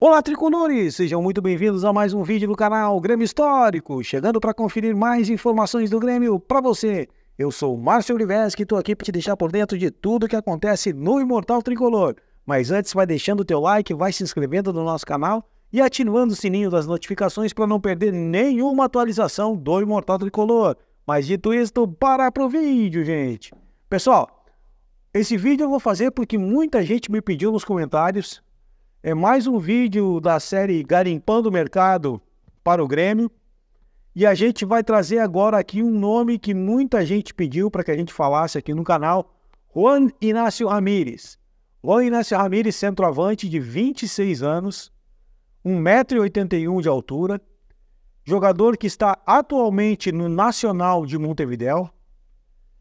Olá, tricolores! Sejam muito bem-vindos a mais um vídeo do canal Grêmio Histórico, chegando para conferir mais informações do Grêmio para você. Eu sou Márcio Oliveski e estou aqui para te deixar por dentro de tudo o que acontece no Imortal Tricolor. Mas antes, vai deixando o teu like, vai se inscrevendo no nosso canal e ativando o sininho das notificações para não perder nenhuma atualização do Imortal Tricolor. Mas dito isto, para pro vídeo, gente! Pessoal, esse vídeo eu vou fazer porque muita gente me pediu nos comentários é mais um vídeo da série Garimpando o Mercado para o Grêmio. E a gente vai trazer agora aqui um nome que muita gente pediu para que a gente falasse aqui no canal: Juan Inácio Ramírez. Juan Inácio Ramírez, centroavante de 26 anos, 1,81m de altura, jogador que está atualmente no Nacional de Montevideo.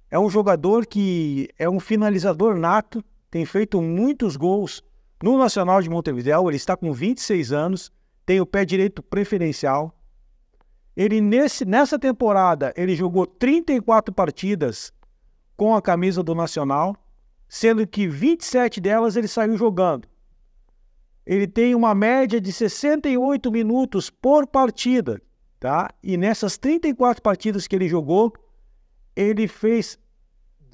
É um jogador que é um finalizador nato, tem feito muitos gols no Nacional de Montevideo, ele está com 26 anos, tem o pé direito preferencial. Ele nesse, nessa temporada, ele jogou 34 partidas com a camisa do Nacional, sendo que 27 delas ele saiu jogando. Ele tem uma média de 68 minutos por partida, tá? E nessas 34 partidas que ele jogou, ele fez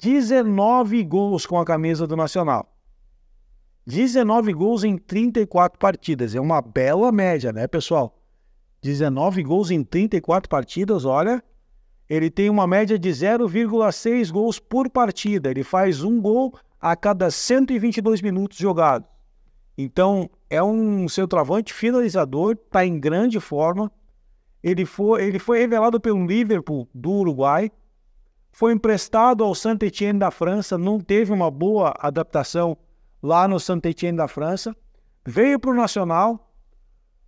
19 gols com a camisa do Nacional. 19 gols em 34 partidas. É uma bela média, né, pessoal? 19 gols em 34 partidas, olha. Ele tem uma média de 0,6 gols por partida. Ele faz um gol a cada 122 minutos jogados. Então, é um centroavante finalizador, está em grande forma. Ele foi, ele foi revelado pelo Liverpool do Uruguai. Foi emprestado ao Saint-Étienne da França, não teve uma boa adaptação lá no Saint-Étienne da França, veio para o Nacional.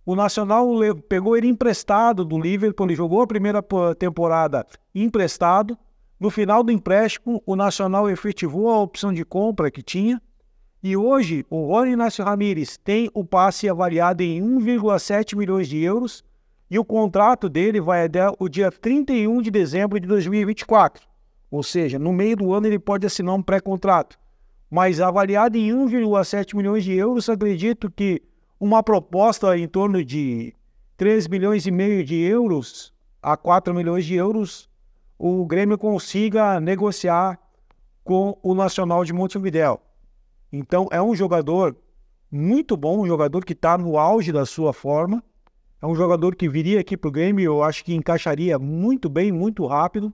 O Nacional pegou ele emprestado do Liverpool, ele jogou a primeira temporada emprestado. No final do empréstimo, o Nacional efetivou a opção de compra que tinha. E hoje, o Rony Inácio Ramírez tem o passe avaliado em 1,7 milhões de euros e o contrato dele vai até o dia 31 de dezembro de 2024. Ou seja, no meio do ano ele pode assinar um pré-contrato mas avaliada em 1,7 milhões de euros, acredito que uma proposta em torno de 3 milhões e meio de euros a 4 milhões de euros, o Grêmio consiga negociar com o Nacional de Montevideo. Então é um jogador muito bom, um jogador que está no auge da sua forma. É um jogador que viria aqui para o Grêmio, eu acho que encaixaria muito bem, muito rápido.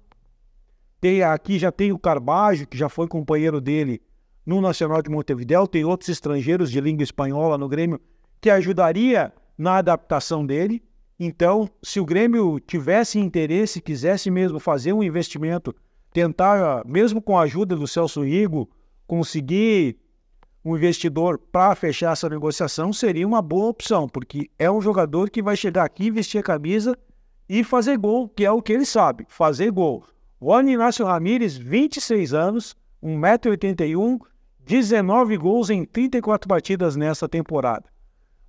Tem, aqui já tem o Carbajo, que já foi companheiro dele no Nacional de Montevideo, tem outros estrangeiros de língua espanhola no Grêmio que ajudaria na adaptação dele. Então, se o Grêmio tivesse interesse, quisesse mesmo fazer um investimento, tentar, mesmo com a ajuda do Celso Rigo, conseguir um investidor para fechar essa negociação, seria uma boa opção, porque é um jogador que vai chegar aqui, vestir a camisa e fazer gol, que é o que ele sabe, fazer gol. Juan Inácio Ramírez, 26 anos, 1,81m, 19 gols em 34 partidas nessa temporada.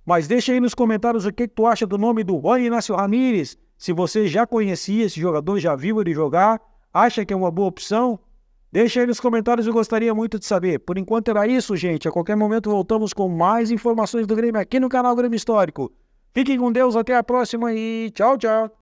Mas deixa aí nos comentários o que tu acha do nome do Juan Inácio Ramírez. Se você já conhecia esse jogador, já viu ele jogar, acha que é uma boa opção? Deixa aí nos comentários, eu gostaria muito de saber. Por enquanto era isso, gente. A qualquer momento voltamos com mais informações do Grêmio aqui no canal Grêmio Histórico. Fiquem com Deus, até a próxima e tchau, tchau.